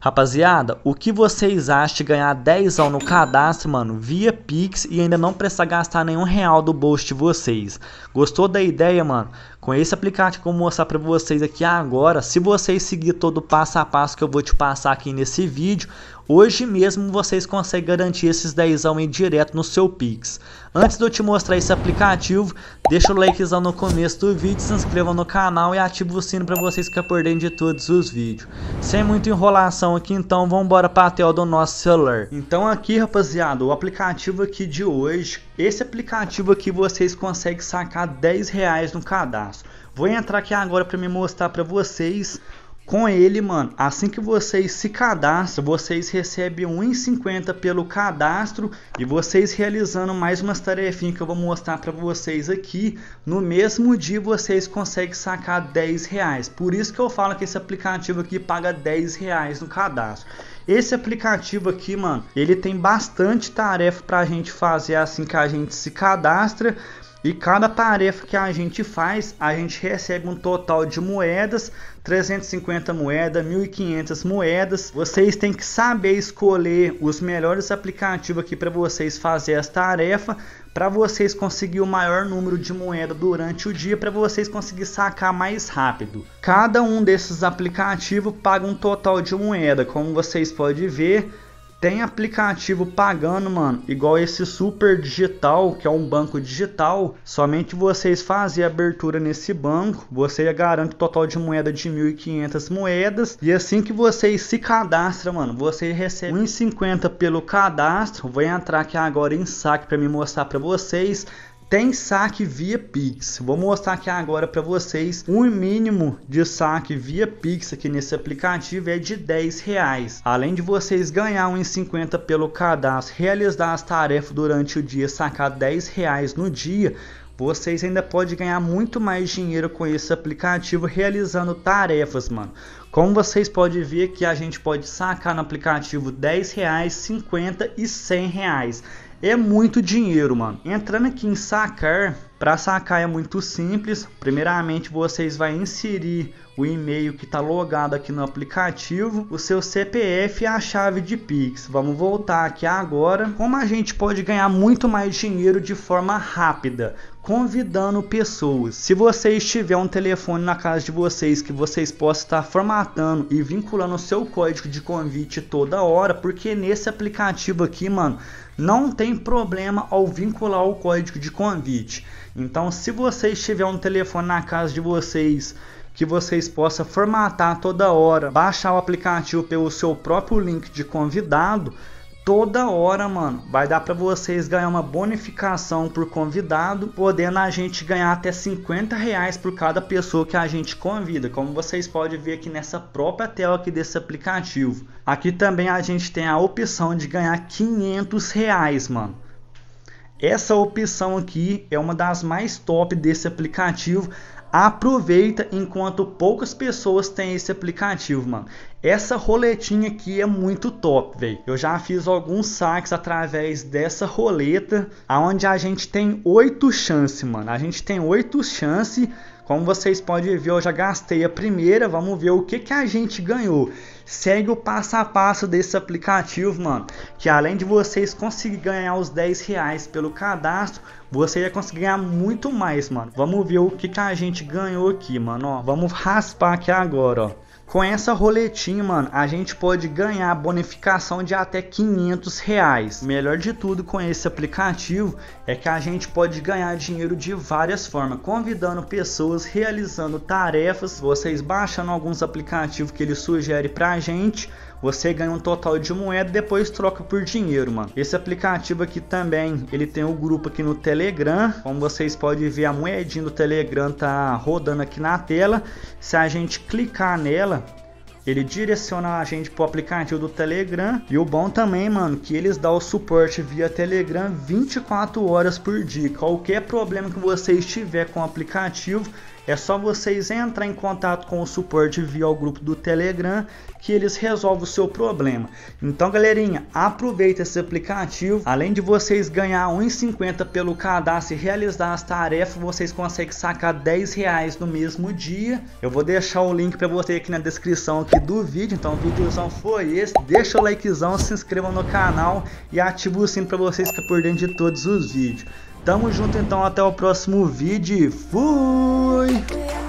Rapaziada, o que vocês acham de ganhar 10 no cadastro, mano, via Pix e ainda não precisar gastar nenhum real do bolso de vocês? Gostou da ideia, mano? Com esse aplicativo que eu vou mostrar pra vocês aqui agora, se vocês seguir todo o passo a passo que eu vou te passar aqui nesse vídeo, Hoje mesmo vocês conseguem garantir esses 10 em direto no seu Pix. Antes de eu te mostrar esse aplicativo, deixa o likezão no começo do vídeo, se inscreva no canal e ative o sino para vocês ficarem por dentro de todos os vídeos. Sem muita enrolação aqui, então vamos embora para a tela do nosso celular. Então aqui rapaziada, o aplicativo aqui de hoje, esse aplicativo aqui vocês conseguem sacar 10 reais no cadastro. Vou entrar aqui agora para me mostrar para vocês com ele, mano, assim que vocês se cadastram, vocês recebem 1,50 pelo cadastro e vocês realizando mais umas tarefinhas que eu vou mostrar para vocês aqui, no mesmo dia vocês conseguem sacar 10 reais. Por isso que eu falo que esse aplicativo aqui paga 10 reais no cadastro. Esse aplicativo aqui, mano, ele tem bastante tarefa pra gente fazer assim que a gente se cadastra e cada tarefa que a gente faz, a gente recebe um total de moedas, 350 moedas, 1500 moedas. Vocês têm que saber escolher os melhores aplicativos aqui para vocês fazer as tarefas, para vocês conseguir o maior número de moeda durante o dia, para vocês conseguir sacar mais rápido. Cada um desses aplicativos paga um total de moeda, como vocês podem ver tem aplicativo pagando, mano, igual esse Super Digital, que é um banco digital. Somente vocês fazem abertura nesse banco, você garante o total de moeda de 1.500 moedas. E assim que vocês se cadastram, mano, você recebe 1,50 pelo cadastro. Vou entrar aqui agora em saque para me mostrar para vocês. Tem saque via Pix. Vou mostrar aqui agora para vocês. O mínimo de saque via Pix aqui nesse aplicativo é de 10 reais. Além de vocês ganhar 1,50 pelo cadastro, realizar as tarefas durante o dia, sacar 10 reais no dia, vocês ainda podem ganhar muito mais dinheiro com esse aplicativo realizando tarefas, mano. Como vocês podem ver que a gente pode sacar no aplicativo 10 reais, 50 e 100 reais. É muito dinheiro, mano. Entrando aqui em sacar, para sacar é muito simples. Primeiramente, vocês vão inserir o e-mail que está logado aqui no aplicativo, o seu CPF e a chave de Pix. Vamos voltar aqui agora. Como a gente pode ganhar muito mais dinheiro de forma rápida? Convidando pessoas. Se vocês tiver um telefone na casa de vocês que vocês possam estar formatando e vinculando o seu código de convite toda hora, porque nesse aplicativo aqui, mano, não tem problema ao vincular o código de convite. Então, se vocês tiver um telefone na casa de vocês que vocês possam formatar toda hora, baixar o aplicativo pelo seu próprio link de convidado, toda hora, mano, vai dar para vocês ganhar uma bonificação por convidado, podendo a gente ganhar até 50 reais por cada pessoa que a gente convida, como vocês podem ver aqui nessa própria tela aqui desse aplicativo. Aqui também a gente tem a opção de ganhar 500 reais, mano. Essa opção aqui é uma das mais top desse aplicativo. Aproveita enquanto poucas pessoas têm esse aplicativo, mano. Essa roletinha aqui é muito top, velho. Eu já fiz alguns saques através dessa roleta, aonde a gente tem oito chances, mano. A gente tem oito chances como vocês podem ver, eu já gastei a primeira, vamos ver o que, que a gente ganhou. Segue o passo a passo desse aplicativo, mano, que além de vocês conseguir ganhar os 10 reais pelo cadastro, você ia conseguir ganhar muito mais, mano. Vamos ver o que, que a gente ganhou aqui, mano, ó, vamos raspar aqui agora, ó. Com essa roletinha, mano, a gente pode ganhar bonificação de até 500 reais. Melhor de tudo com esse aplicativo é que a gente pode ganhar dinheiro de várias formas, convidando pessoas, realizando tarefas, vocês baixando alguns aplicativos que ele sugere pra gente você ganha um total de moeda e depois troca por dinheiro, mano. Esse aplicativo aqui também, ele tem o um grupo aqui no Telegram, como vocês podem ver a moedinha do Telegram tá rodando aqui na tela. Se a gente clicar nela, ele direciona a gente pro aplicativo do Telegram. E o bom também, mano, que eles dão o suporte via Telegram 24 horas por dia. Qualquer problema que vocês estiver com o aplicativo, é só vocês entrar em contato com o suporte via o grupo do Telegram que eles resolvem o seu problema. Então, galerinha, aproveita esse aplicativo. Além de vocês ganhar 1,50 pelo cadastro e realizar as tarefas, vocês conseguem sacar 10 reais no mesmo dia. Eu vou deixar o link para você aqui na descrição aqui do vídeo. Então, o vídeozão foi esse. Deixa o likezão, se inscreva no canal e ativa o sino para vocês ficarem por dentro de todos os vídeos. Tamo junto então, até o próximo vídeo. Fui!